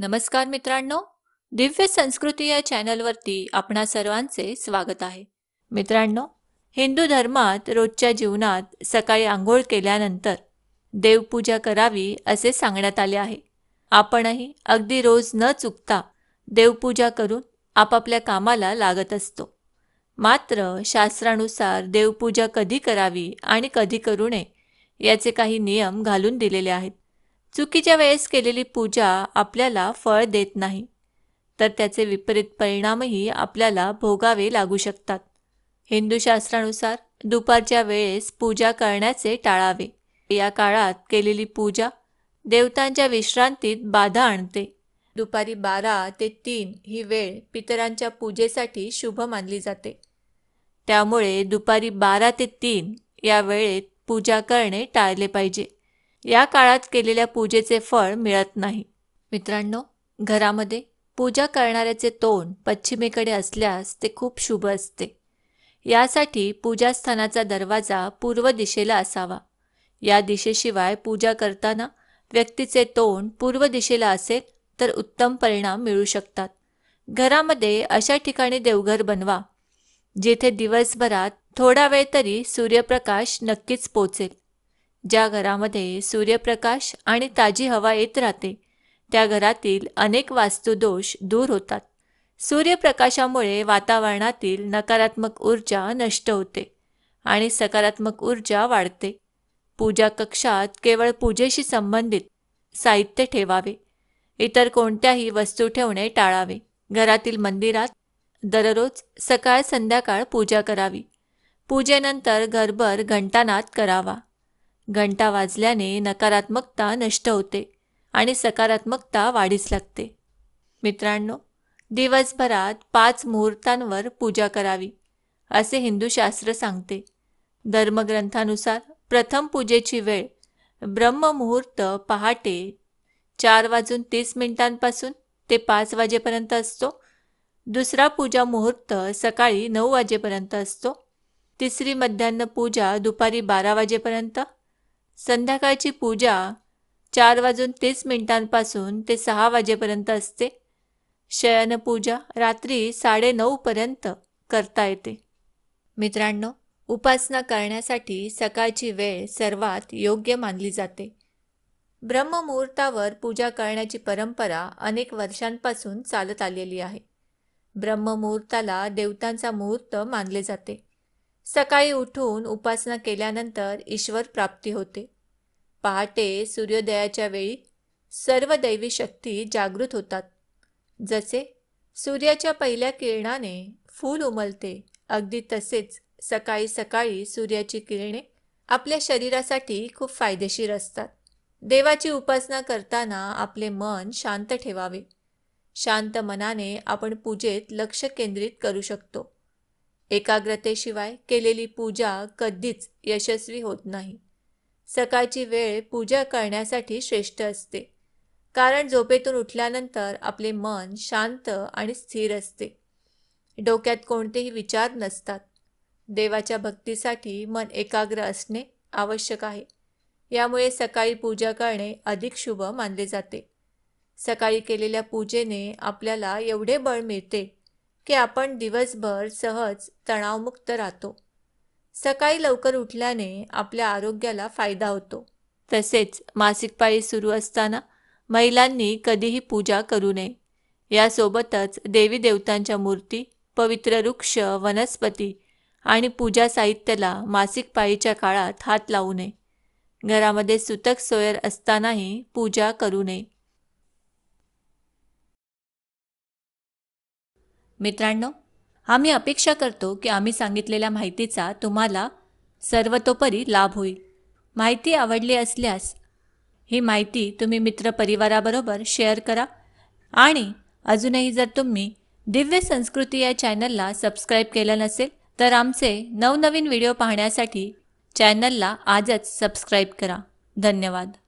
नमस्कार मित्रांनो दिव्य संस्कृती या चॅनलवरती आपणा सर्वांचे स्वागत आहे मित्रांनो हिंदू धर्मात रोजच्या जीवनात सकाळी आंघोळ केल्यानंतर देवपूजा करावी असे सांगण्यात आले आहे आपणही अगदी रोज न चुकता देवपूजा करून आपापल्या कामाला लागत असतो मात्र शास्त्रानुसार देवपूजा कधी करावी आणि कधी करू नये याचे काही नियम घालून दिलेले आहेत चुकीच्या वेळेस केलेली पूजा आपल्याला फळ देत नाही तर त्याचे विपरीत परिणामही आपल्याला भोगावे लागू शकतात हिंदू शास्त्रानुसार दुपारच्या वेळेस पूजा करण्याचे टाळावे या काळात केलेली पूजा देवतांच्या विश्रांतीत बाधा आणते दुपारी बारा ते तीन ही वेळ पितरांच्या पूजेसाठी शुभ मानली जाते त्यामुळे दुपारी बारा ते तीन या वेळेत पूजा करणे टाळले पाहिजे या काळात केलेल्या पूजेचे फळ मिळत नाही मित्रांनो घरामध्ये पूजा करणाऱ्याचे तोंड पश्चिमेकडे असल्यास ते खूप शुभ असते यासाठी पूजास्थानाचा दरवाजा पूर्व दिशेला असावा या दिशेशिवाय पूजा करताना व्यक्तीचे तोंड पूर्व दिशेला असेल तर उत्तम परिणाम मिळू शकतात घरामध्ये अशा ठिकाणी देवघर बनवा जेथे दिवसभरात थोडा वेळ तरी सूर्यप्रकाश नक्कीच पोचेल ज्या घरामध्ये सूर्यप्रकाश आणि ताजी हवा येत राहते त्या घरातील अनेक वास्तुदोष दूर होतात सूर्यप्रकाशामुळे वातावरणातील नकारात्मक ऊर्जा नष्ट होते आणि सकारात्मक ऊर्जा वाढते पूजा कक्षात केवळ पूजेशी संबंधित साहित्य ठेवावे इतर कोणत्याही वस्तू ठेवणे टाळावे घरातील मंदिरात दररोज सकाळ संध्याकाळ पूजा करावी पूजेनंतर घरभर घंटानाद करावा घंटा वाजल्याने नकारात्मकता नष्ट होते आणि सकारात्मकता वाढीस लागते मित्रांनो दिवसभरात पाच मुहूर्तांवर पूजा करावी असे हिंदू शास्त्र सांगते धर्मग्रंथानुसार प्रथम पूजेची वेळ ब्रह्ममुहूर्त पहाटे चार वाजून तीस मिनिटांपासून ते पाच वाजेपर्यंत असतो दुसरा पूजा मुहूर्त सकाळी नऊ वाजेपर्यंत असतो तिसरी मध्यान्ह पूजा दुपारी बारा वाजेपर्यंत संध्याकाळची पूजा चार वाजून तीस मिनिटांपासून ते सहा वाजेपर्यंत असते शयनपूजा रात्री साडेनऊपर्यंत करता येते मित्रांनो उपासना करण्यासाठी सकाळची वेळ सर्वात योग्य मानली जाते ब्रह्ममुहूर्तावर पूजा करण्याची परंपरा अनेक वर्षांपासून चालत आलेली आहे ब्रह्ममुहूर्ताला देवतांचा मुहूर्त मानले जाते सकाळी उठून उपासना केल्यानंतर ईश्वर प्राप्ती होते पहाटे सूर्योदयाच्या वेळी सर्व दैवी शक्ती जागृत होतात जसे सूर्याच्या पहिल्या किरणाने फूल उमलते अगदी तसेच सकाळी सकाळी सूर्याची किरणे आपल्या शरीरासाठी खूप फायदेशीर असतात देवाची उपासना करताना आपले मन शांत ठेवावे शांत मनाने आपण पूजेत लक्ष केंद्रित करू शकतो एकाग्रतेशिवाय केलेली पूजा कधीच यशस्वी होत नाही सकाळची वेळ पूजा करण्यासाठी श्रेष्ठ असते कारण झोपेतून उठल्यानंतर आपले मन शांत आणि स्थिर असते डोक्यात कोणतेही विचार नसतात देवाच्या भक्तीसाठी मन एकाग्र असणे आवश्यक आहे यामुळे सकाळी पूजा करणे अधिक शुभ मानले जाते सकाळी केलेल्या पूजेने आपल्याला एवढे बळ मिळते की आपण दिवसभर सहज तणावमुक्त राहतो सकाळी लवकर उठल्याने आपल्या आरोग्याला फायदा होतो तसेच मासिक पाळी सुरू असताना महिलांनी कधीही पूजा करू नये यासोबतच देवी देवतांच्या मूर्ती पवित्र वृक्ष वनस्पती आणि पूजा साहित्याला मासिक पाळीच्या काळात हात लावू नये घरामध्ये सुतक सोयर असतानाही पूजा करू नये मित्रांनो आम्ही अपेक्षा करतो की आम्ही सांगितलेल्या माहितीचा तुम्हाला सर्वतोपरी लाभ होईल माहिती आवडली असल्यास ही माहिती तुम्ही मित्रपरिवाराबरोबर शेअर करा आणि अजूनही जर तुम्ही दिव्य संस्कृती या चॅनलला सबस्क्राईब केलं नसेल तर आमचे नवनवीन व्हिडिओ पाहण्यासाठी चॅनलला आजच सबस्क्राईब करा धन्यवाद